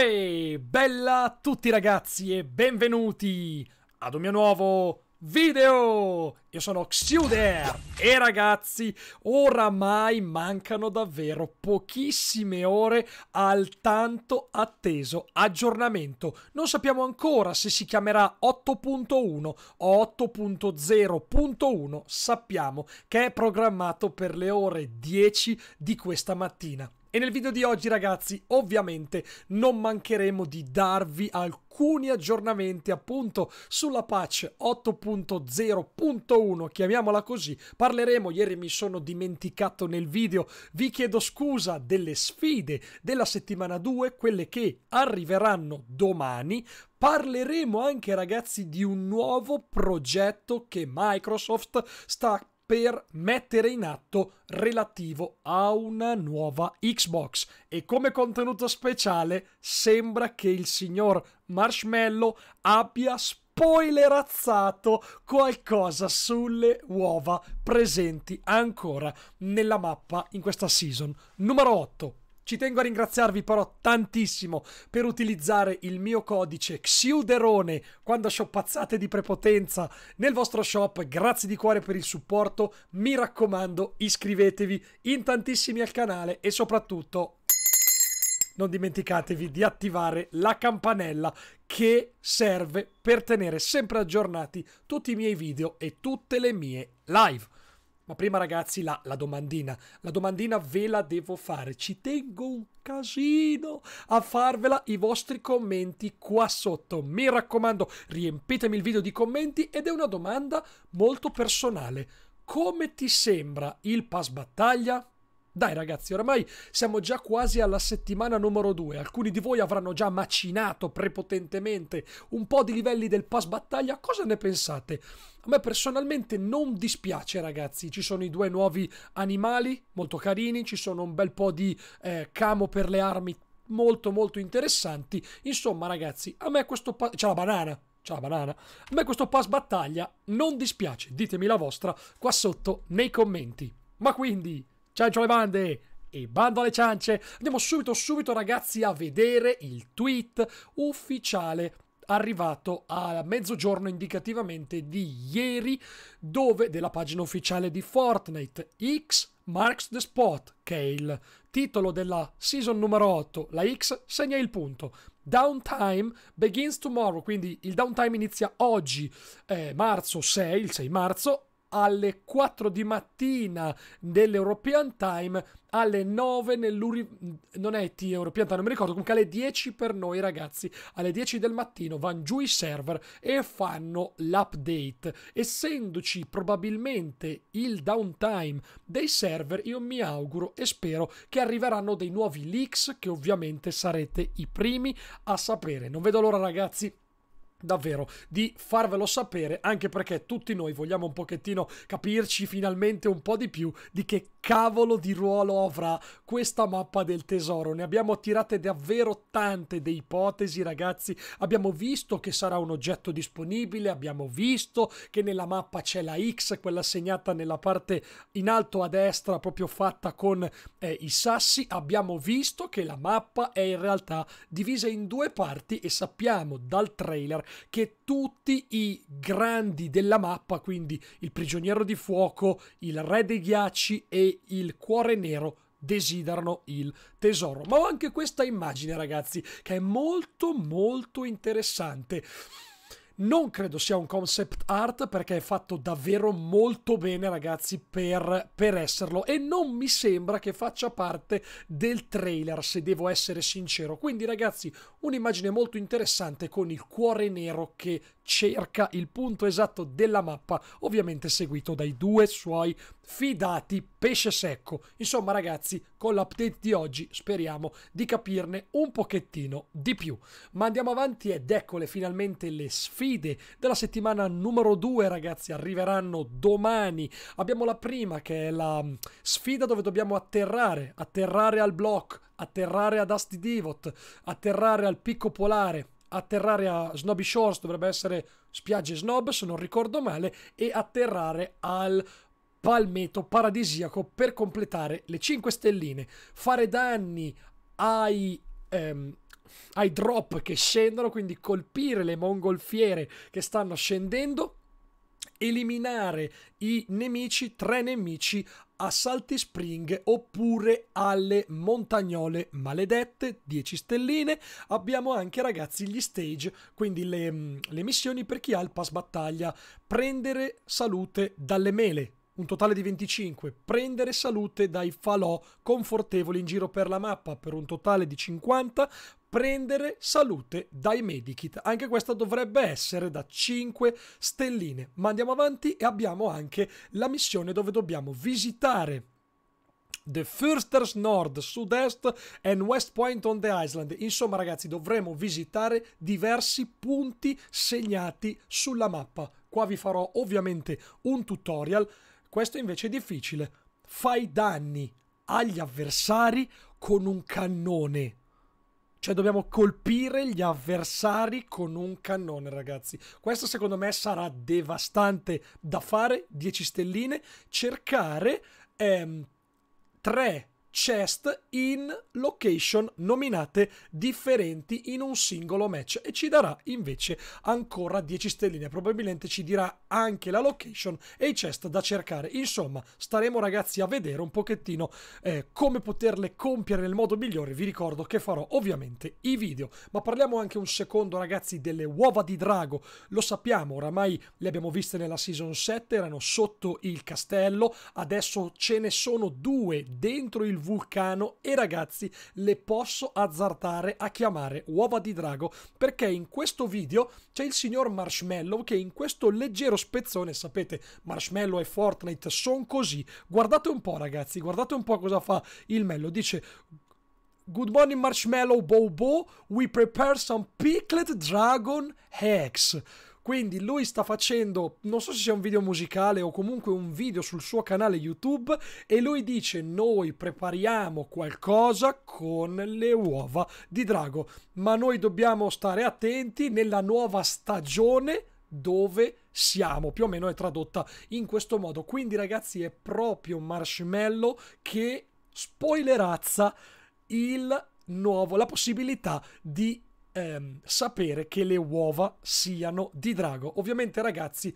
Uè, bella a tutti ragazzi e benvenuti ad un mio nuovo video! Io sono Xuder e ragazzi, oramai mancano davvero pochissime ore al tanto atteso aggiornamento. Non sappiamo ancora se si chiamerà 8.1 o 8.0.1, sappiamo che è programmato per le ore 10 di questa mattina. E nel video di oggi ragazzi ovviamente non mancheremo di darvi alcuni aggiornamenti appunto sulla patch 8.0.1 chiamiamola così parleremo ieri mi sono dimenticato nel video vi chiedo scusa delle sfide della settimana 2 quelle che arriveranno domani parleremo anche ragazzi di un nuovo progetto che Microsoft sta per mettere in atto relativo a una nuova Xbox. E come contenuto speciale sembra che il signor Marshmallow abbia spoilerazzato qualcosa sulle uova presenti ancora nella mappa in questa season numero 8. Ci tengo a ringraziarvi però tantissimo per utilizzare il mio codice Xiuderone quando shoppazzate di prepotenza nel vostro shop. Grazie di cuore per il supporto. Mi raccomando, iscrivetevi in tantissimi al canale e soprattutto non dimenticatevi di attivare la campanella che serve per tenere sempre aggiornati tutti i miei video e tutte le mie live. Ma prima ragazzi la, la, domandina, la domandina ve la devo fare, ci tengo un casino a farvela i vostri commenti qua sotto, mi raccomando riempitemi il video di commenti ed è una domanda molto personale, come ti sembra il pass battaglia? Dai ragazzi, oramai siamo già quasi alla settimana numero 2. Alcuni di voi avranno già macinato prepotentemente un po' di livelli del pass battaglia. Cosa ne pensate? A me personalmente non dispiace, ragazzi. Ci sono i due nuovi animali molto carini, ci sono un bel po' di eh, camo per le armi molto molto interessanti. Insomma, ragazzi, a me questo pass... c'è la banana. C'è la banana. A me questo pass battaglia non dispiace. Ditemi la vostra qua sotto nei commenti. Ma quindi ciancio alle bande! E bando alle ciance! Andiamo subito, subito ragazzi a vedere il tweet ufficiale arrivato a mezzogiorno indicativamente di ieri, dove della pagina ufficiale di Fortnite X marks the spot, che è il titolo della season numero 8. La X segna il punto. Downtime begins tomorrow, quindi il downtime inizia oggi, eh, marzo 6, il 6 marzo, alle 4 di mattina dell'European Time, alle 9 nell'Uri... non è T European Time, non mi ricordo, comunque alle 10 per noi ragazzi, alle 10 del mattino vanno giù i server e fanno l'update. Essendoci probabilmente il downtime dei server, io mi auguro e spero che arriveranno dei nuovi leaks che ovviamente sarete i primi a sapere. Non vedo l'ora ragazzi davvero di farvelo sapere anche perché tutti noi vogliamo un pochettino capirci finalmente un po' di più di che cavolo di ruolo avrà questa mappa del tesoro ne abbiamo tirate davvero tante di ipotesi ragazzi abbiamo visto che sarà un oggetto disponibile abbiamo visto che nella mappa c'è la X quella segnata nella parte in alto a destra proprio fatta con eh, i sassi abbiamo visto che la mappa è in realtà divisa in due parti e sappiamo dal trailer che tutti i grandi della mappa, quindi il prigioniero di fuoco, il re dei ghiacci e il cuore nero desiderano il tesoro. Ma ho anche questa immagine, ragazzi, che è molto molto interessante. Non credo sia un concept art perché è fatto davvero molto bene ragazzi per, per esserlo e non mi sembra che faccia parte del trailer se devo essere sincero. Quindi ragazzi un'immagine molto interessante con il cuore nero che cerca il punto esatto della mappa, ovviamente seguito dai due suoi fidati pesce secco. Insomma ragazzi, con l'update di oggi speriamo di capirne un pochettino di più. Ma andiamo avanti ed eccole finalmente le sfide della settimana numero 2 ragazzi, arriveranno domani. Abbiamo la prima che è la mm, sfida dove dobbiamo atterrare, atterrare al block, atterrare ad Asti Divot, atterrare al picco polare, atterrare a Snobby Shores dovrebbe essere spiagge snob se non ricordo male e atterrare al palmetto paradisiaco per completare le 5 stelline fare danni ai ehm, ai drop che scendono quindi colpire le mongolfiere che stanno scendendo eliminare i nemici, tre nemici a Salti Spring oppure alle Montagnole Maledette, 10 stelline. Abbiamo anche ragazzi gli stage, quindi le, mm, le missioni per chi ha il pass battaglia. Prendere salute dalle mele, un totale di 25, prendere salute dai falò confortevoli in giro per la mappa per un totale di 50, prendere salute dai Medikit. Anche questa dovrebbe essere da 5 stelline. Ma andiamo avanti e abbiamo anche la missione dove dobbiamo visitare The Firsters Nord, Sud-Est and West Point on the Island. Insomma, ragazzi, dovremo visitare diversi punti segnati sulla mappa. Qua vi farò ovviamente un tutorial. Questo invece è difficile. Fai danni agli avversari con un cannone cioè dobbiamo colpire gli avversari con un cannone, ragazzi. Questo secondo me sarà devastante da fare. 10 stelline. Cercare ehm, chest in location nominate differenti in un singolo match e ci darà invece ancora 10 stelline probabilmente ci dirà anche la location e i chest da cercare insomma staremo ragazzi a vedere un pochettino eh, come poterle compiere nel modo migliore vi ricordo che farò ovviamente i video ma parliamo anche un secondo ragazzi delle uova di drago lo sappiamo oramai le abbiamo viste nella season 7 erano sotto il castello adesso ce ne sono due dentro il vulcano e ragazzi le posso azzardare a chiamare uova di drago perché in questo video c'è il signor Marshmallow che in questo leggero spezzone, sapete Marshmallow e Fortnite sono così, guardate un po' ragazzi, guardate un po' cosa fa il Mello, dice Good morning Marshmallow Bobo, we prepare some pickled dragon eggs. Quindi lui sta facendo, non so se sia un video musicale o comunque un video sul suo canale YouTube e lui dice noi prepariamo qualcosa con le uova di drago, ma noi dobbiamo stare attenti nella nuova stagione dove siamo, più o meno è tradotta in questo modo. Quindi ragazzi è proprio Marshmallow che spoilerazza il nuovo, la possibilità di ehm, sapere che le uova siano di drago. Ovviamente ragazzi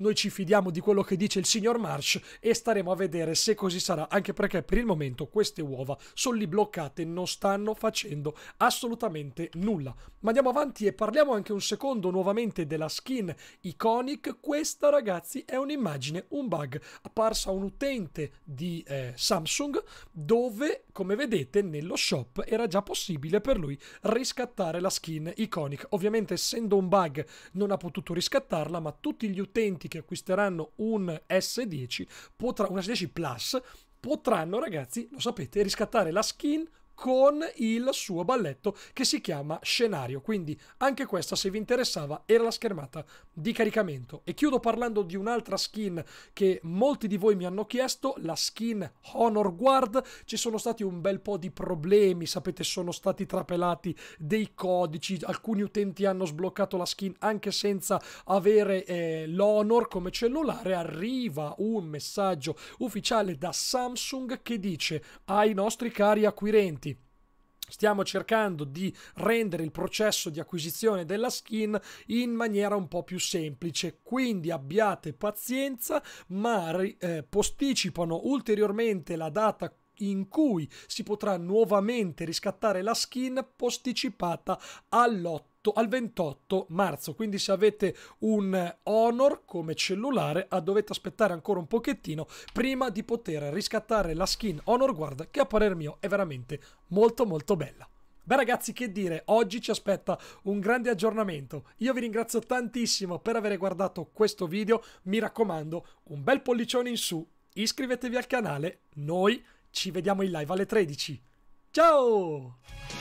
noi ci fidiamo di quello che dice il signor Marsh e staremo a vedere se così sarà, anche perché per il momento queste uova sono lì bloccate, non stanno facendo assolutamente nulla. Ma andiamo avanti e parliamo anche un secondo nuovamente della skin Iconic. Questa ragazzi è un'immagine, un bug apparsa a un utente di eh, Samsung dove come vedete nello shop era già possibile per lui riscattare la skin Iconic. Ovviamente essendo un bug non ha potuto riscattarla ma tutti gli utenti che acquisteranno un S10, potrà, un S10 Plus, potranno ragazzi, lo sapete, riscattare la skin con il suo balletto che si chiama Scenario. Quindi anche questa, se vi interessava, era la schermata di caricamento. E chiudo parlando di un'altra skin che molti di voi mi hanno chiesto, la skin Honor Guard. Ci sono stati un bel po' di problemi, sapete, sono stati trapelati dei codici, alcuni utenti hanno sbloccato la skin anche senza avere eh, l'Honor come cellulare. Arriva un messaggio ufficiale da Samsung che dice ai nostri cari acquirenti stiamo cercando di rendere il processo di acquisizione della skin in maniera un po' più semplice. Quindi abbiate pazienza, ma eh, posticipano ulteriormente la data in cui si potrà nuovamente riscattare la skin posticipata all'8 al 28 marzo. Quindi se avete un Honor come cellulare ah, dovete aspettare ancora un pochettino prima di poter riscattare la skin Honor Guard che a parer mio è veramente molto molto bella. Beh ragazzi che dire, oggi ci aspetta un grande aggiornamento. Io vi ringrazio tantissimo per aver guardato questo video, mi raccomando un bel pollicione in su, iscrivetevi al canale, noi ci vediamo in live alle 13. Ciao!